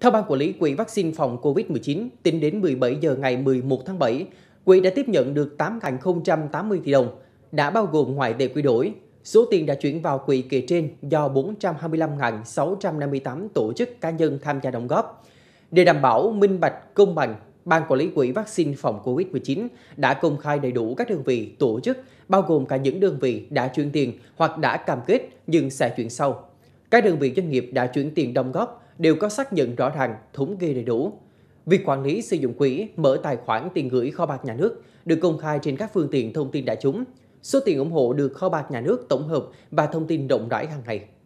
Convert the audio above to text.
Theo Ban Quản lý Quỹ Vaccine phòng COVID-19, tính đến 17 giờ ngày 11 tháng 7, quỹ đã tiếp nhận được 8.080 tỷ đồng, đã bao gồm ngoại tệ quy đổi. Số tiền đã chuyển vào quỹ kể trên do 425.658 tổ chức cá nhân tham gia đóng góp. Để đảm bảo minh bạch công bằng, Ban Quản lý Quỹ Vaccine phòng COVID-19 đã công khai đầy đủ các đơn vị, tổ chức, bao gồm cả những đơn vị đã chuyển tiền hoặc đã cam kết nhưng sẽ chuyển sau các đơn vị doanh nghiệp đã chuyển tiền đồng góp đều có xác nhận rõ ràng, thống kê đầy đủ. Việc quản lý sử dụng quỹ, mở tài khoản tiền gửi kho bạc nhà nước được công khai trên các phương tiện thông tin đại chúng. Số tiền ủng hộ được kho bạc nhà nước tổng hợp và thông tin rộng rãi hàng ngày.